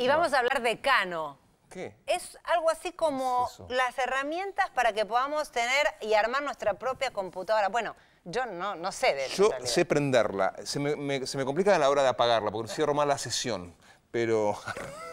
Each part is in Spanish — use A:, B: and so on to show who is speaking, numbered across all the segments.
A: Y vamos a hablar de Cano. ¿Qué? Es algo así como las herramientas para que podamos tener y armar nuestra propia computadora. Bueno, yo no, no sé de eso. Yo
B: sé prenderla. Se me, se me complica a la hora de apagarla porque cierro mal la sesión. Pero...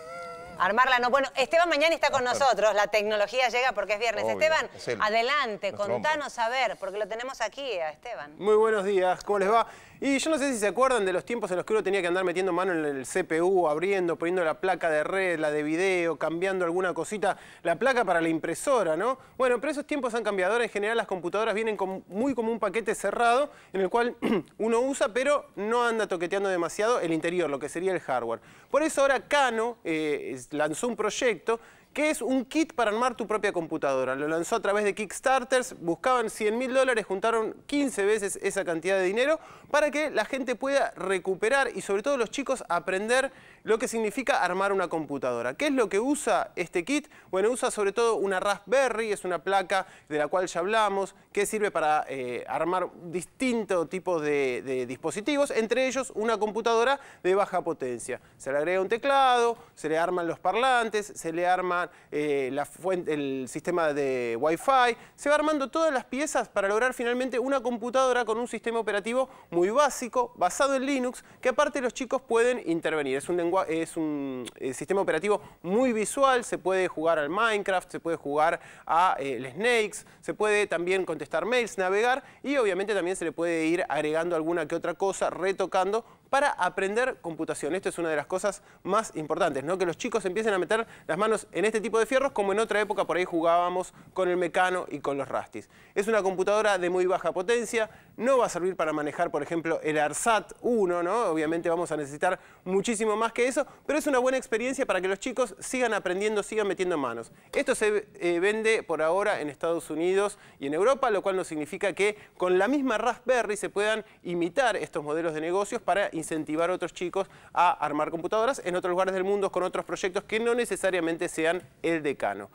A: Armarla no. Bueno, Esteban mañana está con nosotros. La tecnología llega porque es viernes. Esteban, adelante, contanos a ver, porque lo tenemos aquí a Esteban.
B: Muy buenos días, ¿cómo les va? Y yo no sé si se acuerdan de los tiempos en los que uno tenía que andar metiendo mano en el CPU, abriendo, poniendo la placa de red, la de video, cambiando alguna cosita, la placa para la impresora, ¿no? Bueno, pero esos tiempos han cambiado. en general las computadoras vienen con, muy como un paquete cerrado en el cual uno usa, pero no anda toqueteando demasiado el interior, lo que sería el hardware. Por eso ahora Cano... Eh, lanzó un proyecto que es un kit para armar tu propia computadora. Lo lanzó a través de Kickstarters, buscaban 100 mil dólares, juntaron 15 veces esa cantidad de dinero para que la gente pueda recuperar y sobre todo los chicos aprender lo que significa armar una computadora. ¿Qué es lo que usa este kit? Bueno, usa sobre todo una Raspberry, es una placa de la cual ya hablamos, que sirve para eh, armar distintos tipos de, de dispositivos, entre ellos una computadora de baja potencia. Se le agrega un teclado, se le arman los parlantes, se le arma eh, la fuente, el sistema de Wi-Fi, se va armando todas las piezas para lograr finalmente una computadora con un sistema operativo muy básico, basado en Linux, que aparte los chicos pueden intervenir. Es un, es un eh, sistema operativo muy visual, se puede jugar al Minecraft, se puede jugar a eh, Snakes, se puede también contestar mails, navegar y obviamente también se le puede ir agregando alguna que otra cosa, retocando para aprender computación. Esto es una de las cosas más importantes, ¿no? que los chicos empiecen a meter las manos en este tipo de fierros como en otra época por ahí jugábamos con el mecano y con los rastis. Es una computadora de muy baja potencia, no va a servir para manejar, por ejemplo, el ARSAT 1, ¿no? obviamente vamos a necesitar muchísimo más que eso, pero es una buena experiencia para que los chicos sigan aprendiendo, sigan metiendo manos. Esto se eh, vende por ahora en Estados Unidos y en Europa, lo cual nos significa que con la misma Raspberry se puedan imitar estos modelos de negocios para incentivar a otros chicos a armar computadoras en otros lugares del mundo con otros proyectos que no necesariamente sean el decano.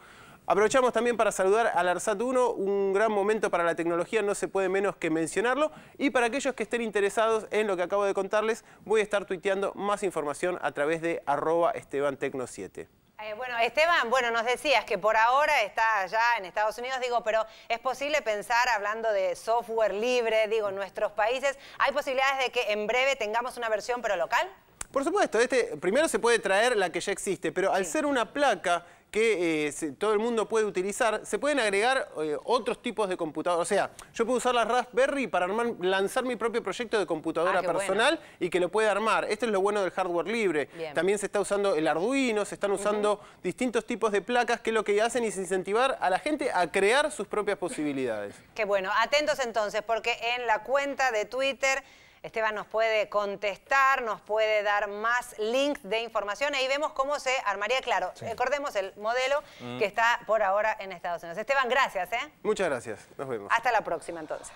B: Aprovechamos también para saludar al ARSAT 1, un gran momento para la tecnología, no se puede menos que mencionarlo. Y para aquellos que estén interesados en lo que acabo de contarles, voy a estar tuiteando más información a través de arroba estebantecno7.
A: Eh, bueno, Esteban, bueno, nos decías que por ahora está allá en Estados Unidos, digo, pero es posible pensar, hablando de software libre, digo, en nuestros países, ¿hay posibilidades de que en breve tengamos una versión pero local?
B: Por supuesto, este, primero se puede traer la que ya existe, pero al ser una placa que eh, todo el mundo puede utilizar, se pueden agregar eh, otros tipos de computadoras. O sea, yo puedo usar la Raspberry para armar, lanzar mi propio proyecto de computadora ah, personal y que lo pueda armar. Esto es lo bueno del hardware libre. También se está usando el Arduino, se están usando distintos tipos de placas que lo que hacen es incentivar a la gente a crear sus propias posibilidades.
A: Qué bueno. Atentos entonces, porque en la cuenta de Twitter... Esteban nos puede contestar, nos puede dar más links de información. Ahí vemos cómo se armaría, claro, recordemos el modelo mm. que está por ahora en Estados Unidos. Esteban, gracias. ¿eh?
B: Muchas gracias, nos vemos.
A: Hasta la próxima entonces.